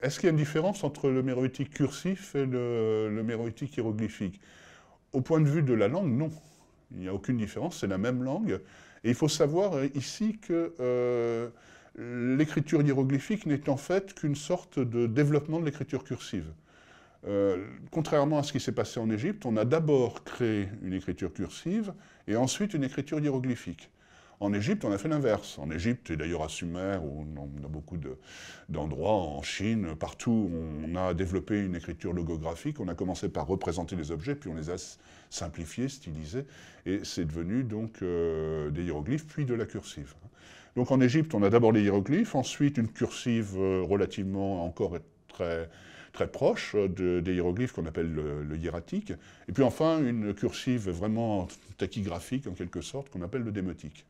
Est-ce qu'il y a une différence entre le méroïtique cursif et le, méroïtique hiéroglyphique Au point de vue de la langue, non. Il n'y a aucune différence, c'est la même langue. Et il faut savoir euh, ici que euh, l'écriture hiéroglyphique n'est en fait qu'une sorte de développement de l'écriture cursive. Euh, contrairement à ce qui s'est passé en Égypte, on a d'abord créé une écriture cursive et ensuite une écriture hiéroglyphique. En Égypte, on a fait l'inverse. En Égypte, et d'ailleurs à Sumer, ou on a beaucoup d'endroits, en Chine, partout, on a développé une écriture logographique. On a commencé par représenter les objets, puis on les a simplifiés, stylisés. Et c'est devenu donc euh, des hiéroglyphes, puis de la cursive. Donc en Égypte, on a d'abord les hiéroglyphes, ensuite une cursive euh, relativement encore très très proche euh, des hiéroglyphes qu'on appelle le, le, hiératique, et puis enfin une cursive vraiment tachygraphique en quelque sorte qu'on appelle le démotique.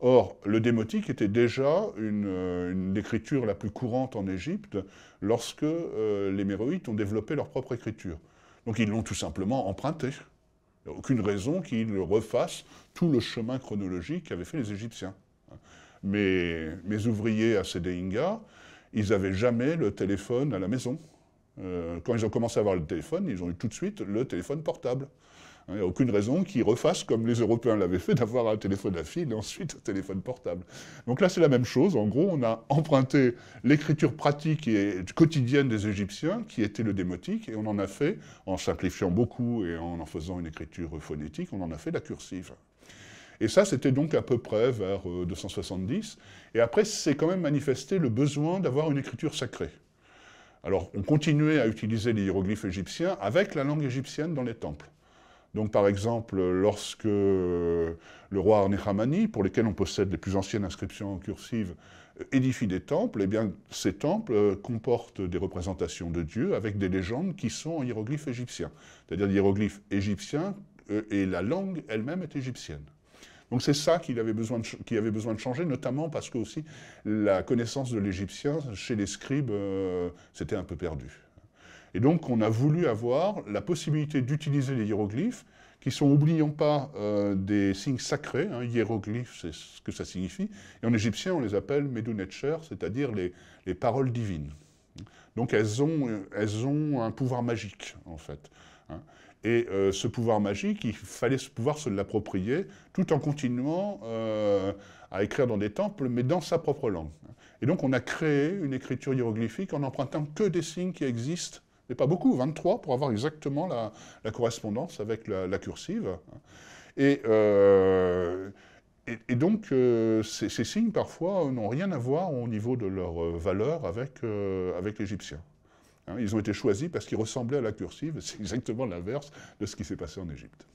Or, le démotique était déjà une, euh, écriture la plus courante en Égypte lorsque euh, les Méroïtes ont développé leur propre écriture. Donc ils l'ont tout simplement emprunté. Il n'y a aucune raison qu'ils refassent tout le chemin chronologique qu'avaient fait les Égyptiens. Mais mes ouvriers à Sédéinga, ils n'avaient jamais le téléphone à la maison. Euh, quand ils ont commencé à avoir le téléphone, ils ont eu tout de suite le téléphone portable. Hein, il n'y a aucune raison qu'ils refassent comme les Européens l'avaient fait, d'avoir un téléphone à fil et ensuite un téléphone portable. Donc là, c'est la même chose. En gros, on a emprunté l'écriture pratique et quotidienne des Égyptiens, qui était le démotique, et on en a fait, en simplifiant beaucoup et en en faisant une écriture phonétique, on en a fait la cursive. Et ça, c'était donc à peu près vers 270. Euh, et après, c'est quand même manifesté le besoin d'avoir une écriture sacrée. Alors, on continuait à utiliser les hiéroglyphes égyptiens avec la langue égyptienne dans les temples. Donc, par exemple, lorsque euh, le roi Arnehamani, pour lesquels on possède les plus anciennes inscriptions cursives, euh, édifie des temples, eh bien, ces temples euh, comportent des représentations de Dieu avec des légendes qui sont en hiéroglyphes égyptiens. C'est-à-dire hiéroglyphes égyptiens et la langue elle-même est égyptienne. Donc c'est ça qu'il avait, besoin de, avait besoin de changer, notamment parce que aussi la connaissance de l'égyptien chez les scribes, s'était un peu perdue. Et donc, on a voulu avoir la possibilité d'utiliser les hiéroglyphes, qui sont, oublions pas, euh, des signes sacrés. Hein. hiéroglyphes, c'est ce que ça signifie. Et en égyptien, on les appelle Medunetcher, c'est-à-dire les, paroles divines. Donc, elles ont, elles ont un pouvoir magique, en fait. Hein. Et euh, ce pouvoir magique, il fallait pouvoir se l'approprier tout en continuant euh, à écrire dans des temples, mais dans sa propre langue. Et donc on a créé une écriture hiéroglyphique en empruntant que des signes qui existent mais pas beaucoup, 23 pour avoir exactement la, correspondance avec la, cursive. Euh, et, et, donc, euh, ces, signes, parfois, n'ont rien à voir au niveau de leur euh, valeur avec, avec l'égyptien. Hein, ils ont été choisis parce qu'ils ressemblaient à la cursive, c'est exactement l'inverse de ce qui s'est passé en Égypte.